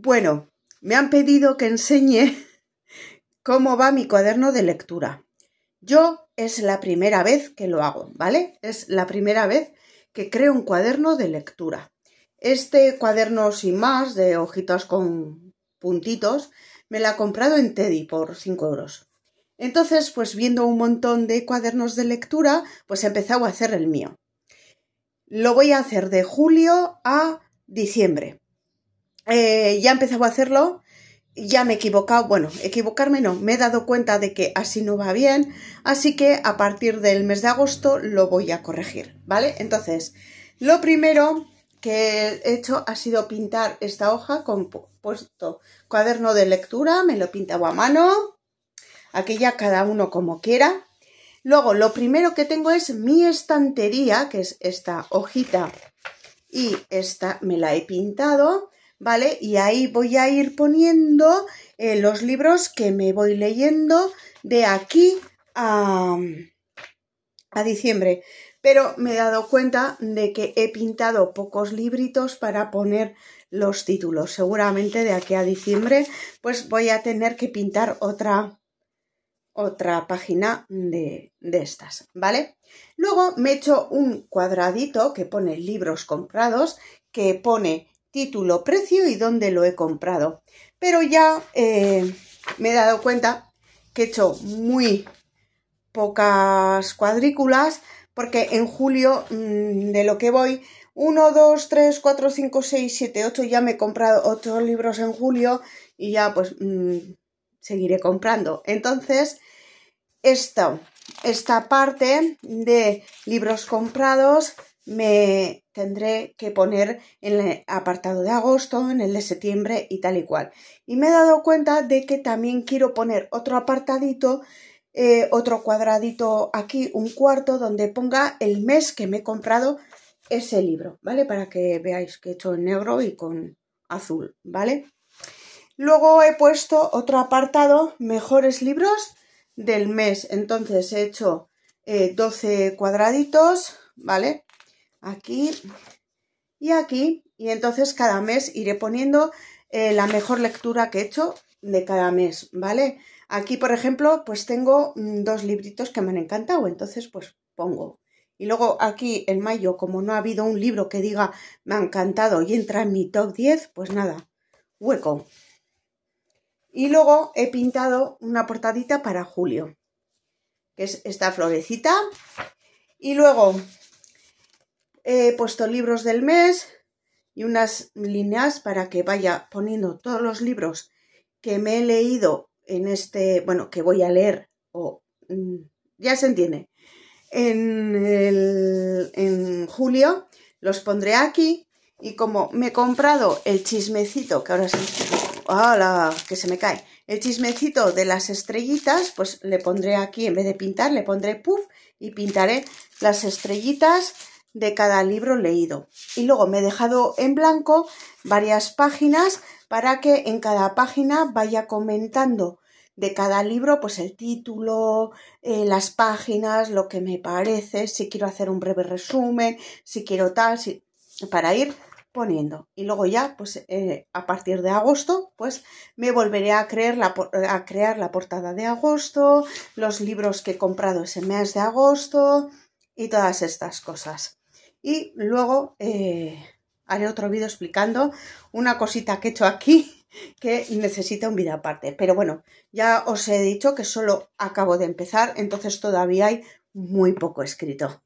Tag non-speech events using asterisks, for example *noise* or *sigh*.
Bueno, me han pedido que enseñe *laughs* cómo va mi cuaderno de lectura. Yo es la primera vez que lo hago, ¿vale? Es la primera vez que creo un cuaderno de lectura. Este cuaderno sin más, de hojitas con puntitos, me la ha comprado en Teddy por 5 euros. Entonces, pues viendo un montón de cuadernos de lectura, pues he empezado a hacer el mío. Lo voy a hacer de julio a diciembre. Eh, ya he empezado a hacerlo, ya me he equivocado, bueno, equivocarme no, me he dado cuenta de que así no va bien, así que a partir del mes de agosto lo voy a corregir, ¿vale? Entonces, lo primero que he hecho ha sido pintar esta hoja con puesto cuaderno de lectura, me lo he pintado a mano, aquí ya cada uno como quiera. Luego, lo primero que tengo es mi estantería, que es esta hojita, y esta me la he pintado. ¿vale? Y ahí voy a ir poniendo eh, los libros que me voy leyendo de aquí a, a diciembre. Pero me he dado cuenta de que he pintado pocos libritos para poner los títulos. Seguramente de aquí a diciembre pues voy a tener que pintar otra, otra página de, de, estas, ¿vale? Luego me he hecho un cuadradito que pone libros comprados, que pone título, precio y dónde lo he comprado. Pero ya eh, me he dado cuenta que he hecho muy pocas cuadrículas porque en julio mm, de lo que voy 1, 2, 3, 4, 5, 6, 7, 8 ya me he comprado otros libros en julio y ya pues mm, seguiré comprando. Entonces, esta parte de libros comprados me tendré que poner en el apartado de agosto, en el de septiembre y tal y cual. Y me he dado cuenta de que también quiero poner otro apartadito, eh, otro cuadradito aquí, un cuarto, donde ponga el mes que me he comprado ese libro, ¿vale? Para que veáis que he hecho en negro y con azul, ¿vale? Luego he puesto otro apartado, mejores libros del mes. Entonces he hecho 12 eh, cuadraditos, ¿vale? aquí y aquí. Y entonces cada mes iré poniendo eh, la mejor lectura que he hecho de cada mes, ¿vale? Aquí, por ejemplo, pues tengo mm, dos libritos que me han encantado, entonces pues pongo. Y luego aquí en mayo, como no ha habido un libro que diga me ha encantado y entra en mi top 10, pues nada, hueco. Y luego he pintado una portadita para julio, que es esta florecita. Y luego He puesto libros del mes y unas líneas para que vaya poniendo todos los libros que me he leído en este, bueno, que voy a leer, o mm, ya se entiende, en, en julio, los pondré aquí y como me he comprado el chismecito, que ahora sí, que se me cae, el chismecito de las estrellitas, pues le pondré aquí, en vez de pintar, le pondré puff y pintaré las estrellitas de cada libro leído. Y luego me he dejado en blanco varias páginas para que en cada página vaya comentando de cada libro, pues el título, eh, las páginas, lo que me parece, si quiero hacer un breve resumen, si quiero tal, para ir poniendo. Y luego ya, pues eh, a partir de agosto, pues me volveré a crear, la, a crear la portada de agosto, los libros que he comprado ese mes de agosto y todas estas cosas. Y luego eh, haré otro vídeo explicando una cosita que he hecho aquí *laughs* que necesita un vídeo aparte. Pero bueno, ya os he dicho que solo acabo de empezar, entonces todavía hay muy poco escrito.